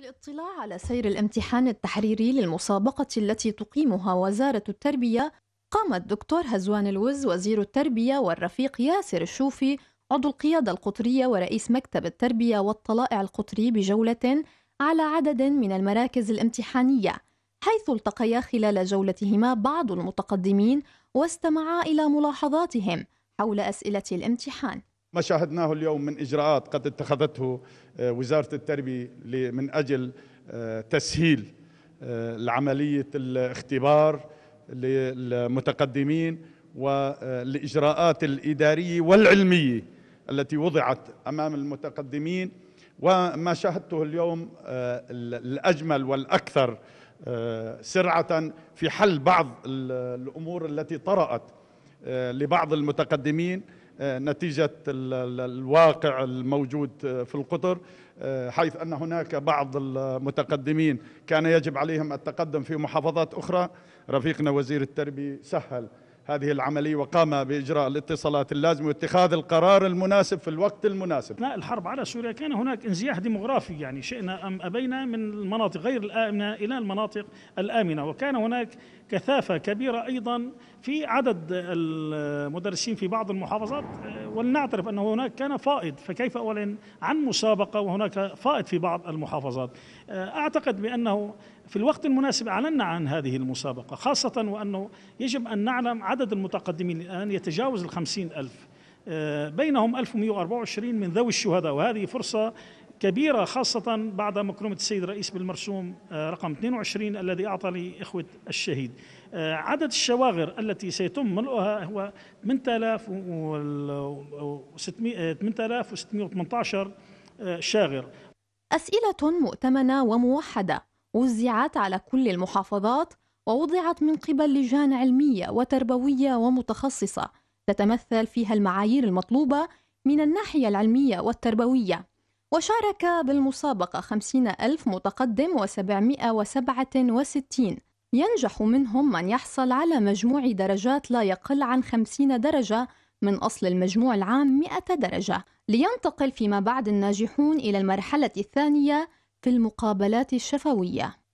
في الاطلاع على سير الامتحان التحريري للمسابقة التي تقيمها وزارة التربية قام الدكتور هزوان الوز وزير التربية والرفيق ياسر الشوفي عضو القيادة القطرية ورئيس مكتب التربية والطلائع القطري بجولة على عدد من المراكز الامتحانية حيث التقيا خلال جولتهما بعض المتقدمين واستمعا إلى ملاحظاتهم حول أسئلة الامتحان ما شاهدناه اليوم من اجراءات قد اتخذته آه، وزاره التربيه من اجل آه، تسهيل العمليه آه، الاختبار للمتقدمين والاجراءات الاداريه والعلميه التي وضعت امام المتقدمين وما شاهدته اليوم الاجمل والاكثر سرعه في حل بعض الامور التي طرات لبعض المتقدمين آه، نتيجة الواقع الموجود آه، في القطر آه، حيث أن هناك بعض المتقدمين كان يجب عليهم التقدم في محافظات أخرى رفيقنا وزير التربية سهل هذه العملية وقام بإجراء الاتصالات اللازمة واتخاذ القرار المناسب في الوقت المناسب أثناء الحرب على سوريا كان هناك انزياح ديموغرافي يعني شئنا أم أبينا من المناطق غير الآمنة إلى المناطق الآمنة وكان هناك كثافة كبيرة أيضا في عدد المدرسين في بعض المحافظات آه، ولنعترف أن هناك كان فائض فكيف أعلن عن مسابقة وهناك فائض في بعض المحافظات آه، أعتقد بأنه في الوقت المناسب أعلنا عن هذه المسابقة خاصة وأنه يجب أن نعلم عدد المتقدمين الآن يتجاوز الخمسين ألف آه، بينهم 1124 من ذوي الشهداء وهذه فرصة كبيرة خاصة بعد مكرمة السيد الرئيس بالمرسوم آه، رقم 22 الذي أعطى لإخوة الشهيد آه، عدد الشواغر التي سيتم ملؤها هو 8618 آه، شاغر أسئلة مؤتمنة وموحدة وزعت على كل المحافظات ووضعت من قبل لجان علمية وتربوية ومتخصصة تتمثل فيها المعايير المطلوبة من الناحية العلمية والتربوية وشارك بالمسابقة 50 ألف متقدم و767 ينجح منهم من يحصل على مجموع درجات لا يقل عن 50 درجة من أصل المجموع العام 100 درجة لينتقل فيما بعد الناجحون إلى المرحلة الثانية في المقابلات الشفوية